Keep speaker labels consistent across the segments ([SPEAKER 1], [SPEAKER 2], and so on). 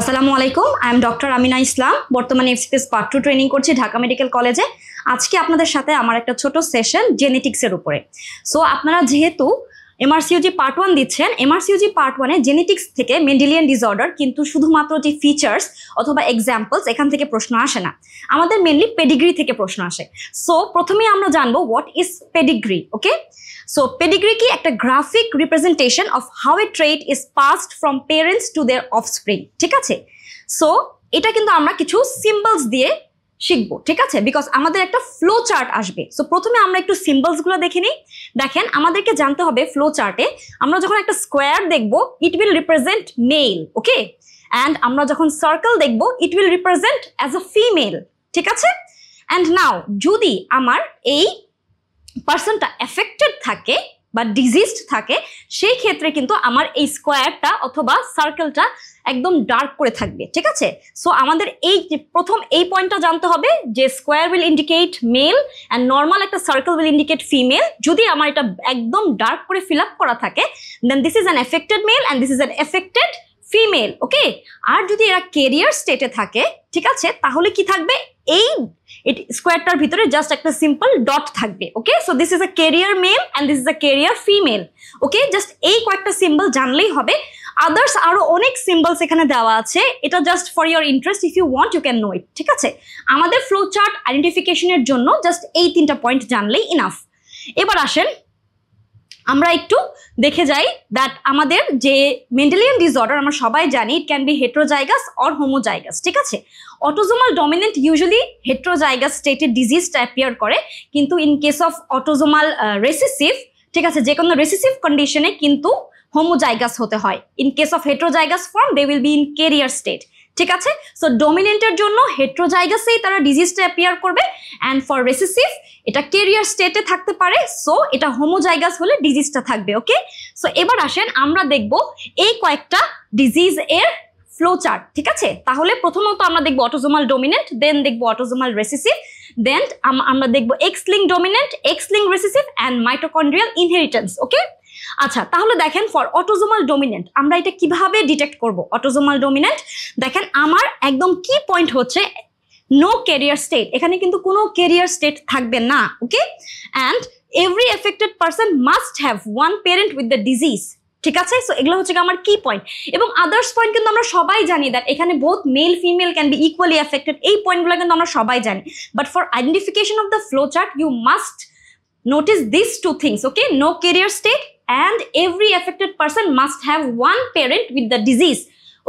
[SPEAKER 1] আসসালামু আলাইকুম I am doctor Amina Islam বর্তমানে এফসিপিএস পার্ট টু ট্রেনিং করছি ঢাকা মেডিকেল কলেজে আজকে আপনাদের সাথে আমার একটা ছোট সেশন জেনেটিক্সের উপরে সো আপনারা যেহেতু এমআরসিউজি পার্ট ওয়ান দিচ্ছেন এমআরসিউজি পার্ট ওয়ানে জেনেটিক্স থেকে মেন্ডেলিয়ান ডিসঅর্ডার কিন্তু শুধুমাত্র যে ফিচার্স অথবা এক্সাম্পলস এখান থেকে প্রশ্ন আসে না আমাদের মেনলি পেডিগ্রি থেকে প্রশ্ন আসে সো প্রথমেই আমরা জানবো what is pedigree okay So pedigree কি একটা graphic representation of how a trait is passed from parents to their offspring ঠিক আছে সো এটা কিন্তু আমরা কিছু সিম্বলস দিয়ে শিখব ঠিক আছে বিকজ আমাদের একটা ফ্লো চার্ট আসবে সো প্রথমে আমরা একটু সিম্বলসগুলো দেখে নিই দেখেন আমাদেরকে জানতে হবে ফ্লো চার্টে আমরা যখন একটা স্কোয়ার দেখব it will represent male okay and আমরা যখন সার্কেল দেখব it will represent as a female ঠিক আছে অ্যান্ড নাও যদি আমার এই পার্সনটা এফেক্টেড থাকে বা ডিজিজড থাকে সেই ক্ষেত্রে কিন্তু আমার এই স্কোয়ারটা অথবা সার্কেলটা একদম ডার্ক করে থাকবে ঠিক আছে সো আমাদের এই প্রথম এই পয়েন্টটা জানতে হবে যে square will indicate male and normal একটা সার্কেল উইল ইন্ডিকেট ফিমেল যদি আমার এটা একদম ডার্ক করে ফিল করা থাকে then this is an affected male and this is an affected female okay আর যদি এরা কেরিয়ার স্টেটে থাকে ঠিক আছে তাহলে কি থাকবে এই স্কোয়ারটার ভিতরে জাস্ট একটা সিম্পল ডট থাকবে okay so this is a carrier male and this is a carrier female okay just এই কয়েকটা সিম্বল জানলেই হবে আদার্স আরও অনেক সিম্বলস এখানে দেওয়া আছে এটা just for your interest if you want you can know it ঠিক আছে আমাদের ফ্লো চার্ট আইডেন্টিফিকেশনের জন্য জাস্ট এই তিনটা পয়েন্ট জানলেই ইনাফ এবার আসেন আমরা একটু দেখে যাই দ্যাট আমাদের যে মেন্টালিয়ান ডিসঅর্ডার আমরা সবাই জানি it can be heterozygous or homozygous ঠিক আছে অটোজোমাল ডমিনেন্ট ইউজুয়ালি হেট্রোজাইগাস স্টেটের ডিজিজটা অ্যাপিয়ার করে কিন্তু in case of autosomal recessive ঠিক আছে যে কোনো রেসিসিভ কন্ডিশনে কিন্তু হোমোজাইগাস হতে হয় in case of heterozygous form they will be in carrier state ঠিক আছে সো ডোমিনেন্টের জন্য হেট্রোজাইগাসেই তারা ডিজিজটা অ্যাপিয়ার করবে অ্যান্ড ফর রেসিসিভ এটা কেরিয়ার স্টেটে থাকতে পারে সো এটা হোমোজাইগাস হলে ডিজিজটা থাকবে ওকে সো এবার আসেন আমরা দেখব এই কয়েকটা ডিজিজ এর ফ্লো চার্ট ঠিক আছে তাহলে প্রথমত আমরা দেখবো অটোজোমাল ডোমিনেন্ট দেন দেখবো অটোজোমাল রেসিসিভ দেন আমরা দেখবো X dominant X recessive and mitochondrial inheritance okay আচ্ছা তাহলে দেখেন ফর অটোজোমাল ডোমিনেন্ট আমরা এটা কিভাবে ডিটেক্ট করব অটোজোমাল ডোমিনেন্ট দেখেন আমার একদম কি পয়েন্ট হচ্ছে নো ক্যারিয়ার স্টেট এখানে কিন্তু কোনো ক্যারিয়ার স্টেট থাকবে না okay and every affected person must have one parent with the disease ঠিক আছে সো এগুলো হচ্ছে আমার কি পয়েন্ট এবং আদার্স পয়েন্ট কিন্তু আমরা সবাই জানি দ্যাট এখানে both male female can be equally affected এই পয়েন্টগুলো কিন্তু আমরা সবাই জানি but for identification of the flow chart you must notice this two things okay no carrier state and every affected person must have one parent with the disease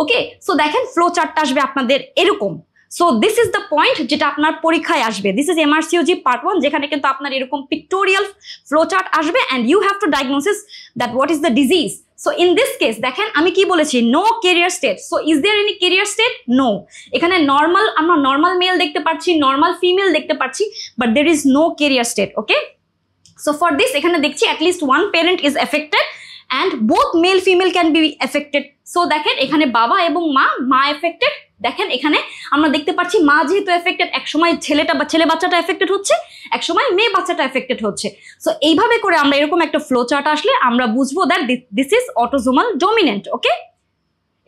[SPEAKER 1] okay so দেখেন flow চার্টটা আসবে আপনাদের এরকম so this is the point যেটা আপনার পরীক্ষায় আসবে this is MRCOG part one যেখানে কিন্তু আপনার এরকম পিক্টোরিয়াল ফ্লো চার্ট আসবে and you have to diagnosis that what is the disease so in this case দেখেন আমি কি বলেছি no carrier state so is there any carrier state no এখানে নর্মাল আমরা নর্মাল মেল দেখতে পাচ্ছি নর্মাল ফিমেল দেখতে পাচ্ছি but there is no carrier state okay So for this, এখানে দেখছি at least one parent is affected and both male female can be affected. So দেখেন এখানে বাবা এবং মা মা affected দেখেন এখানে আমরা দেখতে পাচ্ছি মা যেহেতু এফেক্টেড একসময় ছেলেটা বা ছেলে বাচ্চাটা এফেক্টেড হচ্ছে একসময় মেয়ে বাচ্চাটা এফেক্টেড হচ্ছে সো এইভাবে করে আমরা এরকম একটা ফ্লো চার্ট আসলে আমরা বুঝবো that this is autosomal dominant okay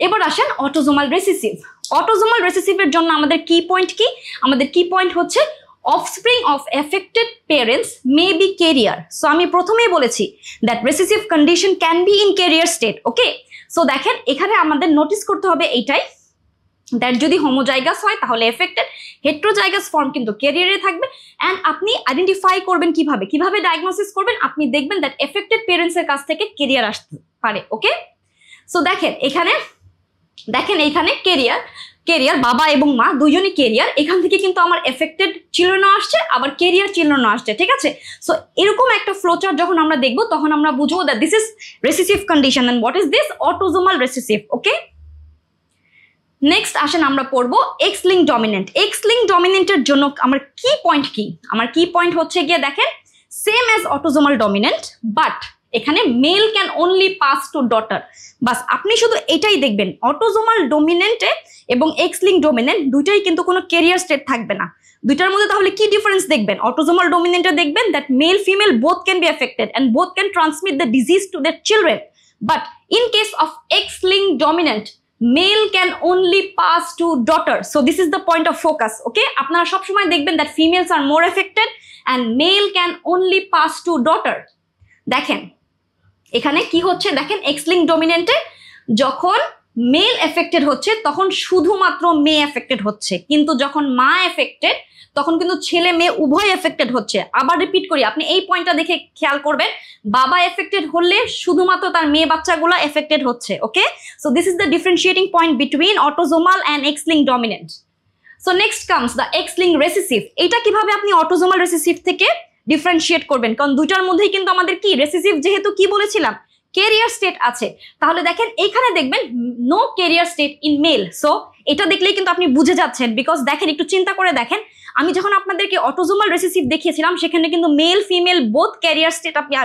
[SPEAKER 1] এবার আসেন অটোজোমাল রেসিসিভ অটোজোমাল রেসিসিভের জন্য আমাদের কি পয়েন্ট কি আমাদের কি পয়েন্ট হচ্ছে offspring of affected parents may be carrier so আমি প্রথমেই বলেছি that recessive condition can be in carrier state okay so দেখেন এখানে আমাদের নোটিস করতে হবে এইটাই দ্যাট যদি হোমোজাইগাস হয় তাহলে এফেক্টেড হেট্রোজাইগাস ফর্ম কিন্তু কেরিয়ারে থাকবে অ্যান্ড আপনি আইডেন্টিফাই করবেন কিভাবে কিভাবে ডায়াগনোসিস করবেন আপনি দেখবেন দ্যাট এফেক্টেড পেরেন্টসের কাছ থেকে কেরিয়ার আসতে পারে ওকে সো দেখেন এখানে দেখেন এইখানে কেরিয়ার কেরিয়ার বাবা এবং মা দুজনই কেরিয়ার এখান থেকে কিন্তু আমার এফেক্টেড চিলড্রেনও আসছে আবার কেরিয়ার চিলড্রেনও আসছে ঠিক আছে সো এরকম একটা ফ্লোচার যখন আমরা দেখবো তখন আমরা বুঝবো that this is recessive condition and what is this autosomal recessive okay next আসেন আমরা পড়বো X link dominant X link ডমিনেন্টের জন্য আমার কি পয়েন্ট কি আমার কি পয়েন্ট হচ্ছে গিয়ে দেখেন same as autosomal dominant but এখানে male can only pass to daughter বাস আপনি শুধু এটাই দেখবেন অটোজোমাল ডোমিনেন্টে এবং এক্সলিং ডোমিনেন্ট দুইটাই কিন্তু কোনো কেরিয়ার স্টেট থাকবে না দুইটার মধ্যে তাহলে কি ডিফারেন্স দেখবেন অটোজোমাল ডোমিনেন্টে দেখবেন that male female both can be affected and both can transmit the disease to the children but in case of X link dominant male can only pass to daughter so this is the point of focus okay আপনারা সবসময় দেখবেন that females are more affected and male can only pass to daughter দেখেন এখানে কি হচ্ছে দেখেন X-linked ডোমিনেন্টে যখন mail affected হচ্ছে তখন শুধুমাত্র মেয়ে এফেক্টেড হচ্ছে কিন্তু যখন মা এফেক্টেড তখন কিন্তু ছেলে মেয়ে উভয় এফেক্টেড হচ্ছে আবার রিপিট করি আপনি এই পয়েন্টটা দেখে খেয়াল করবেন বাবা এফেক্টেড হলে শুধুমাত্র তার মেয়ে বাচ্চাগুলো এফেক্টেড হচ্ছে okay so this is the differentiating point between autosomal and X link dominant so next comes the X link recessive এটা কিভাবে আপনি অটোজোমাল রেসিসিভ থেকে ডিফারেন্সিয়েট করবেন কারণ দুটার মধ্যেই কিন্তু আমাদের কি রেসিসিভ যেহেতু কি বলেছিলাম কেরিয়ার স্টেট আছে তাহলে দেখেন এখানে দেখবেন no carrier state in male so এটা দেখলেই কিন্তু আপনি বুঝে যাচ্ছেন বিকজ দেখেন একটু চিন্তা করে দেখেন আমি যখন আপনাদেরকে অটোজোমাল রেসিসিভ দেখিয়েছিলাম সেখানে কিন্তু male female both carrier state আপনি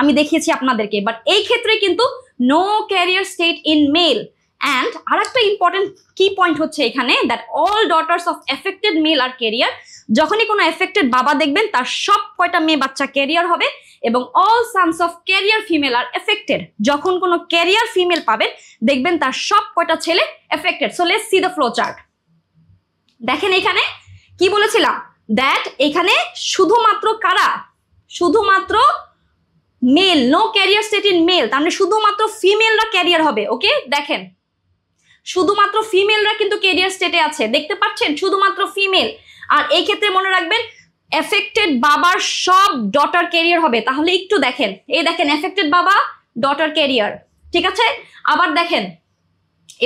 [SPEAKER 1] আমি দেখিয়েছি আপনাদেরকে বাট এই ক্ষেত্রে কিন্তু no carrier state in male and আর একটা ইম্পর্টেন্ট কি পয়েন্ট হচ্ছে এখানে that all daughters of affected male are carrier যখনই কোনো এফেক্টেড বাবা দেখবেন তার সব কয়টা মেয়ে বাচ্চা ক্যারিয়ার হবে এবং all sons of carrier female are affected যখন কোনো ক্যারিয়ার ফিমেল পাবেন দেখবেন তার সব কয়টা ছেলে affected so let's see the flow chart দেখেন এখানে কি বলেছিলাম দ্যাট এখানে শুধুমাত্র কারা শুধুমাত্র male no carrier state in male তার মানে শুধুমাত্র ফিমেলরা ক্যারিয়ার হবে ওকে দেখেন শুধুমাত্র ফিমেলরা কিন্তু কেরিয়ার স্টেটে আছে দেখতে পাচ্ছেন শুধুমাত্র ফিমেল আর এই ক্ষেত্রে মনে রাখবেন এফেক্টেড বাবার সব ডটার কেরিয়ার হবে তাহলে একটু দেখেন এই দেখেন এফেক্টেড বাবা ডটার কেরিয়ার ঠিক আছে আবার দেখেন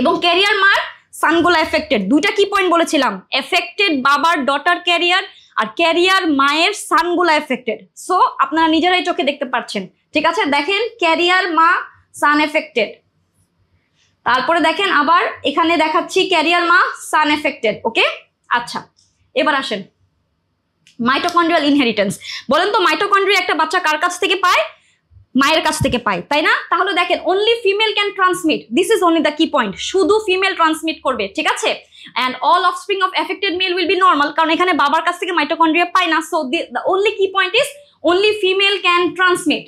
[SPEAKER 1] এবং ক্যারিয়ার মার সানগোলা এফেক্টেড দুইটা কি পয়েন্ট বলেছিলাম এফেক্টেড বাবার ডটার ক্যারিয়ার আর ক্যারিয়ার মায়ের সানগোলা এফেক্টেড সো আপনারা নিজেরাই চোখে দেখতে পাচ্ছেন ঠিক আছে দেখেন ক্যারিয়ার মা সান এফেক্টেড তারপরে দেখেন আবার এখানে দেখাচ্ছি ক্যারিয়ার মা সান এফেক্টেড ওকে আচ্ছা এবার আসেন মাইটোকন্ড্রিয়াল ইনহেরিটেন্স বলেন তো মাইটোকন্ড্রিয়া একটা বাচ্চা কার কাছ থেকে পায় মায়ের কাছ থেকে পাই তাই না তাহলে দেখেন only female can transmit this is only the কি পয়েন্ট শুধু ফিমেল ট্রান্সমিট করবে ঠিক আছে and offspring of affected male will be normal কারণ এখানে বাবার কাছ থেকে মাইটোকন্ড্রিয়া পায় না সো দি দ্য অনলি কি point is only female can transmit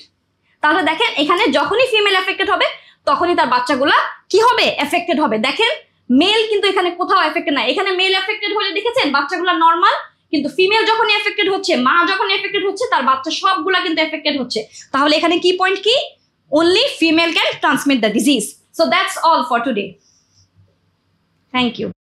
[SPEAKER 1] তাহলে দেখেন এখানে যখনই ফিমেল এফেক্টেড হবে তখনই তার বাচ্চাগুলা কি হবে এফেক্টেড হবে দেখেন মেল কিন্তু এখানে কোথাও এফেক্টেড না এখানে মেল এফেক্টেড হলে দেখেছেন বাচ্চাগুলা নর্মাল কিন্তু ফিমেল যখন এফেক্টেড হচ্ছে মা যখন এফেক্টেড হচ্ছে তার বাচ্চা সবগুলা কিন্তু এফেক্টেড হচ্ছে তাহলে এখানে কি পয়েন্ট কি only female can transmit the disease. So that's all for today. Thank you.